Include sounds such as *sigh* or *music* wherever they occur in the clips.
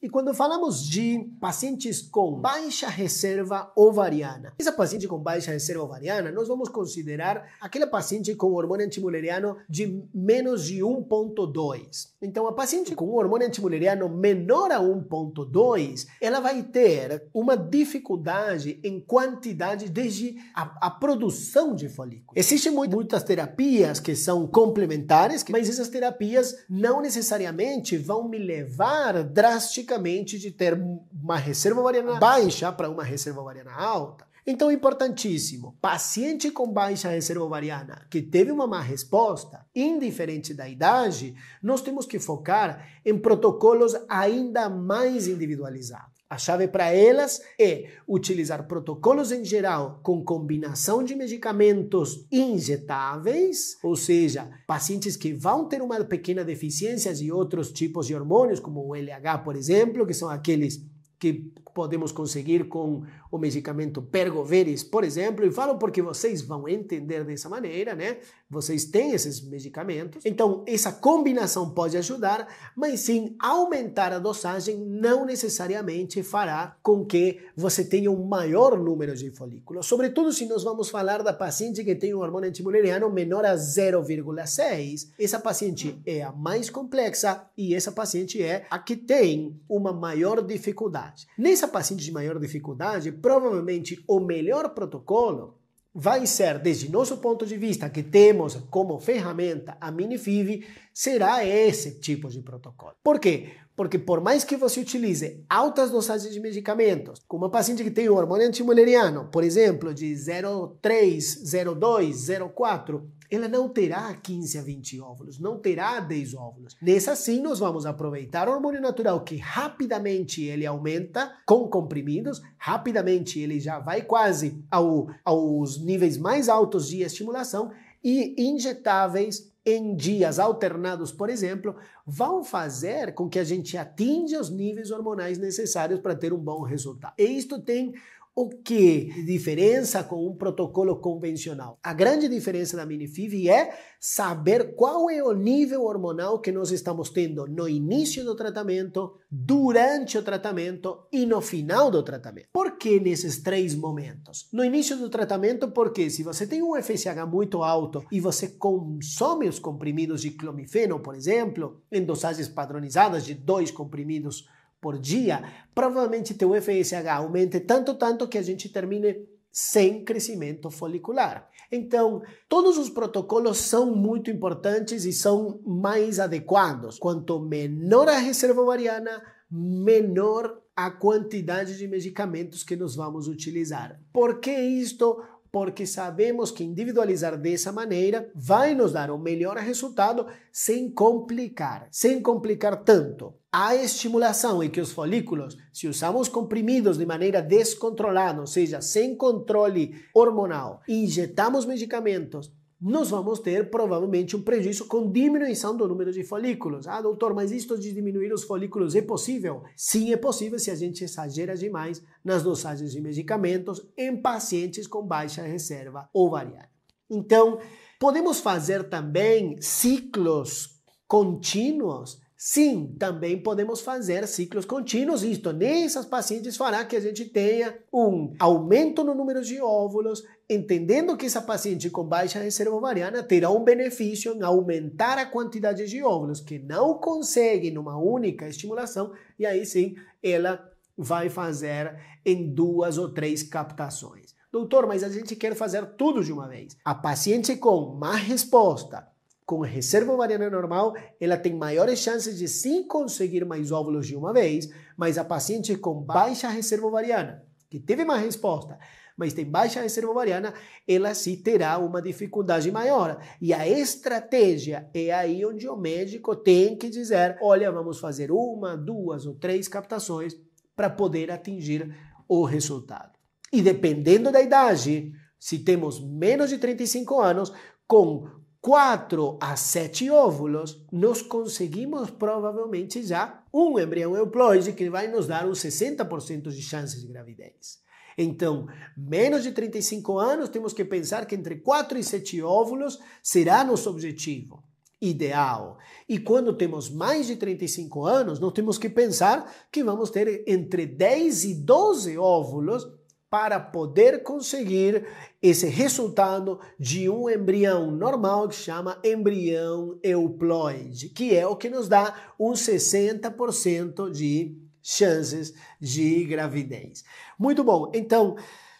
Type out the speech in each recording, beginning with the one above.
E quando falamos de pacientes com baixa reserva ovariana, essa paciente com baixa reserva ovariana, nós vamos considerar aquela paciente com hormônio antimuleriano de menos de 1.2. Então, a paciente com hormônio antimuleriano menor a 1.2, ela vai ter uma dificuldade em quantidade desde a, a produção de folículo. Existem muitas terapias que são complementares, mas essas terapias não necessariamente vão me levar drasticamente de ter uma reserva ovariana baixa para uma reserva ovariana alta. Então, importantíssimo, paciente com baixa reserva ovariana que teve uma má resposta, indiferente da idade, nós temos que focar em protocolos ainda mais individualizados. A chave para elas é utilizar protocolos em geral com combinação de medicamentos injetáveis, ou seja, pacientes que vão ter uma pequena deficiência de outros tipos de hormônios, como o LH, por exemplo, que são aqueles que podemos conseguir com o medicamento Pergoveres, por exemplo, e falo porque vocês vão entender dessa maneira, né? Vocês têm esses medicamentos. Então, essa combinação pode ajudar, mas sim aumentar a dosagem não necessariamente fará com que você tenha um maior número de folículos, sobretudo se nós vamos falar da paciente que tem um hormônio antimuleriano menor a 0,6. Essa paciente é a mais complexa e essa paciente é a que tem uma maior dificuldade. Nessa pacientes de maior dificuldade, provavelmente o melhor protocolo vai ser, desde nosso ponto de vista, que temos como ferramenta a Minifiv, será esse tipo de protocolo. Por quê? Porque por mais que você utilize altas dosagens de medicamentos, como uma paciente que tem o hormônio antimuleriano, por exemplo, de 0,3, 0,2, 0,4, ela não terá 15 a 20 óvulos, não terá 10 óvulos. Nessa sim, nós vamos aproveitar o hormônio natural, que rapidamente ele aumenta com comprimidos, rapidamente ele já vai quase ao, aos níveis mais altos de estimulação e injetáveis em dias alternados, por exemplo, vão fazer com que a gente atinja os níveis hormonais necessários para ter um bom resultado. E isto tem o que diferença com um protocolo convencional? A grande diferença da miniFIV é saber qual é o nível hormonal que nós estamos tendo no início do tratamento, durante o tratamento e no final do tratamento. Por que nesses três momentos? No início do tratamento, porque se você tem um FSH muito alto e você consome os comprimidos de clomifeno, por exemplo, em dosagens padronizadas de dois comprimidos por dia, provavelmente teu FSH aumente tanto, tanto que a gente termine sem crescimento folicular. Então, todos os protocolos são muito importantes e são mais adequados. Quanto menor a reserva ovariana, menor a quantidade de medicamentos que nós vamos utilizar. Por que isto? porque sabemos que individualizar dessa maneira vai nos dar um melhor resultado sem complicar, sem complicar tanto. A estimulação e é que os folículos, se usamos comprimidos de maneira descontrolada, ou seja, sem controle hormonal, injetamos medicamentos nós vamos ter provavelmente um prejuízo com diminuição do número de folículos. Ah, doutor, mas isto de diminuir os folículos é possível? Sim, é possível se a gente exagera demais nas dosagens de medicamentos em pacientes com baixa reserva ovariana. Então, podemos fazer também ciclos contínuos Sim, também podemos fazer ciclos contínuos, isto nessas pacientes fará que a gente tenha um aumento no número de óvulos, entendendo que essa paciente com baixa reserva ovariana terá um benefício em aumentar a quantidade de óvulos que não consegue numa única estimulação, e aí sim ela vai fazer em duas ou três captações. Doutor, mas a gente quer fazer tudo de uma vez. A paciente com má resposta com reserva ovariana normal, ela tem maiores chances de sim conseguir mais óvulos de uma vez, mas a paciente com baixa reserva ovariana, que teve uma resposta, mas tem baixa reserva ovariana, ela sim terá uma dificuldade maior. E a estratégia é aí onde o médico tem que dizer: olha, vamos fazer uma, duas ou três captações para poder atingir o resultado. E dependendo da idade, se temos menos de 35 anos, com 4 a 7 óvulos, nós conseguimos provavelmente já um embrião euploide que vai nos dar uns 60% de chances de gravidez. Então, menos de 35 anos, temos que pensar que entre 4 e 7 óvulos será nosso objetivo ideal. E quando temos mais de 35 anos, nós temos que pensar que vamos ter entre 10 e 12 óvulos para poder conseguir esse resultado de um embrião normal que chama embrião euploide, que é o que nos dá uns 60% de chances de gravidez. Muito bom. Então,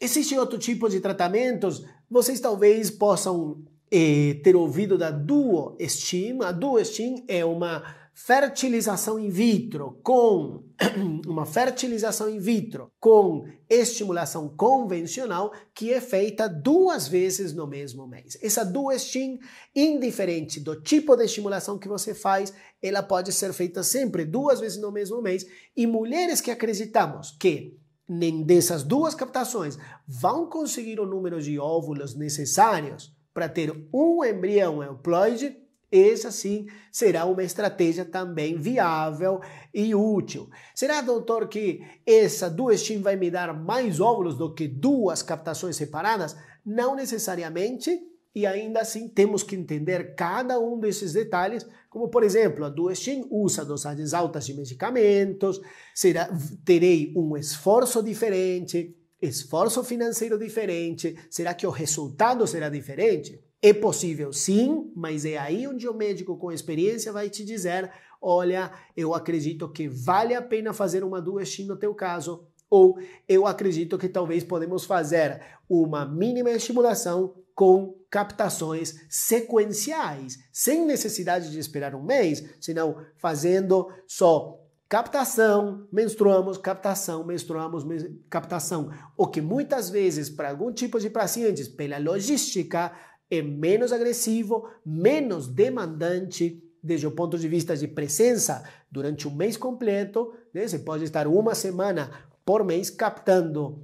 existe outro tipo de tratamentos? Vocês talvez possam eh, ter ouvido da duoestima. A duoestima é uma fertilização in vitro com *clears throat* uma fertilização in vitro com estimulação convencional que é feita duas vezes no mesmo mês. Essa duestim, indiferente do tipo de estimulação que você faz, ela pode ser feita sempre duas vezes no mesmo mês e mulheres que acreditamos que nem dessas duas captações vão conseguir o número de óvulos necessários para ter um embrião euploide essa sim será uma estratégia também viável e útil. Será, doutor, que essa duas TIM vai me dar mais óvulos do que duas captações separadas? Não necessariamente, e ainda assim temos que entender cada um desses detalhes, como por exemplo, a Duestin usa dosagens altas de medicamentos, será, terei um esforço diferente, esforço financeiro diferente, será que o resultado será diferente? É possível, sim, mas é aí onde o médico com experiência vai te dizer: olha, eu acredito que vale a pena fazer uma duas X no teu caso, ou eu acredito que talvez podemos fazer uma mínima estimulação com captações sequenciais, sem necessidade de esperar um mês, senão fazendo só captação, menstruamos, captação, menstruamos, captação. O que muitas vezes, para algum tipo de pacientes, pela logística, é menos agressivo, menos demandante desde o ponto de vista de presença durante um mês completo. Né? Você pode estar uma semana por mês captando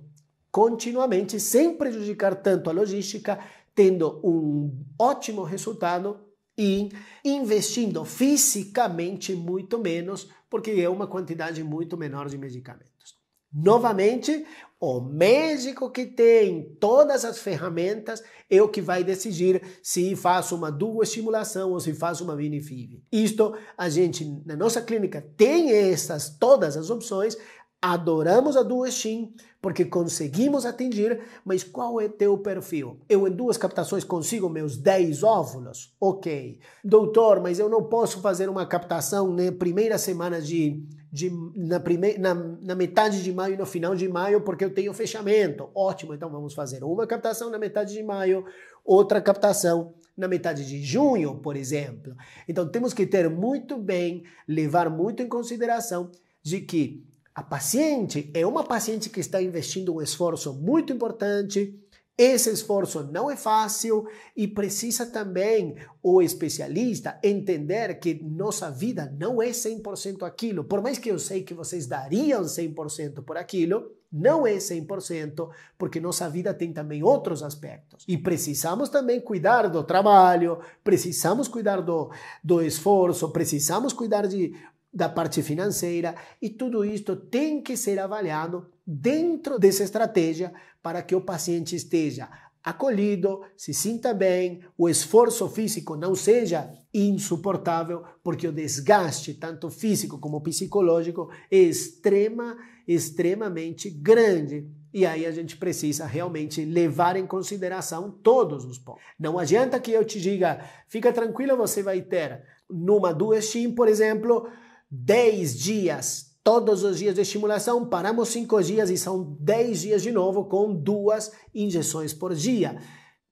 continuamente, sem prejudicar tanto a logística, tendo um ótimo resultado e investindo fisicamente muito menos, porque é uma quantidade muito menor de medicamentos. Novamente, o médico que tem todas as ferramentas é o que vai decidir se faz uma duoestimulação ou se faz uma minifive. Isto, a gente, na nossa clínica, tem essas, todas as opções, adoramos a duoestim, porque conseguimos atingir, mas qual é teu perfil? Eu em duas captações consigo meus 10 óvulos? Ok. Doutor, mas eu não posso fazer uma captação na né, primeira semana de de, na, primeir, na, na, metade de maio e no final de maio, porque eu tenho fechamento. Ótimo, então vamos fazer uma captação na metade de maio, outra captação na metade de junho, por exemplo. Então temos que ter muito bem, levar muito em consideração de que a paciente é uma paciente que está investindo um esforço muito importante esse esforço não é fácil e precisa também o especialista entender que nossa vida não é 100% aquilo. Por mais que eu sei que vocês dariam 100% por aquilo, não é 100%, porque nossa vida tem também outros aspectos. E precisamos também cuidar do trabalho, precisamos cuidar do, do esforço, precisamos cuidar de, da parte financeira, e tudo isso tem que ser avaliado dentro dessa estratégia para que o paciente esteja acolhido, se sinta bem, o esforço físico não seja insuportável, porque o desgaste, tanto físico como psicológico, é extrema, extremamente grande. E aí a gente precisa realmente levar em consideração todos os pontos. Não adianta que eu te diga, fica tranquilo, você vai ter numa duas por exemplo, 10 dias todos os dias de estimulação, paramos cinco dias e são dez dias de novo com duas injeções por dia.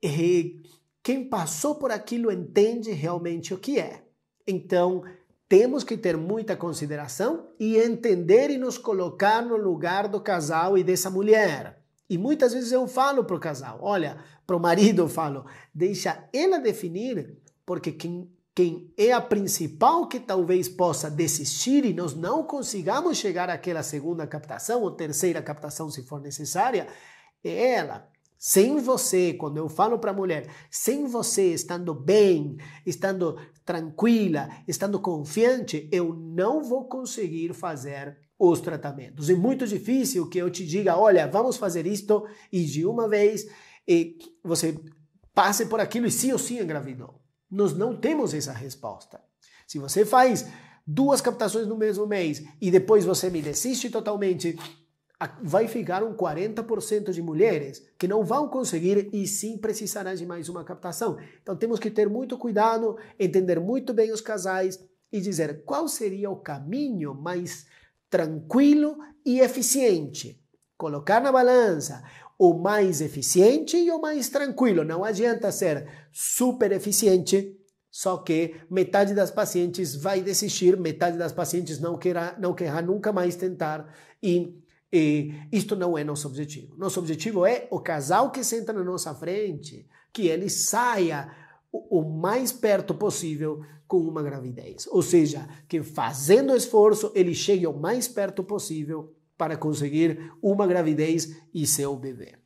E quem passou por aquilo entende realmente o que é. Então, temos que ter muita consideração e entender e nos colocar no lugar do casal e dessa mulher. E muitas vezes eu falo para o casal, olha, para o marido eu falo, deixa ela definir, porque quem quem é a principal que talvez possa desistir e nós não consigamos chegar àquela segunda captação ou terceira captação, se for necessária, é ela. Sem você, quando eu falo para a mulher, sem você estando bem, estando tranquila, estando confiante, eu não vou conseguir fazer os tratamentos. É muito difícil que eu te diga, olha, vamos fazer isto e de uma vez e você passe por aquilo e sim ou sim engravidou. Nós não temos essa resposta. Se você faz duas captações no mesmo mês e depois você me desiste totalmente, vai ficar um 40% de mulheres que não vão conseguir e sim precisará de mais uma captação. Então temos que ter muito cuidado, entender muito bem os casais e dizer qual seria o caminho mais tranquilo e eficiente. Colocar na balança o mais eficiente e o mais tranquilo. Não adianta ser super eficiente, só que metade das pacientes vai desistir, metade das pacientes não querá, não querá nunca mais tentar e, e isto não é nosso objetivo. Nosso objetivo é o casal que senta na nossa frente, que ele saia o, o mais perto possível com uma gravidez. Ou seja, que fazendo esforço ele chegue o mais perto possível para conseguir uma gravidez e seu bebê.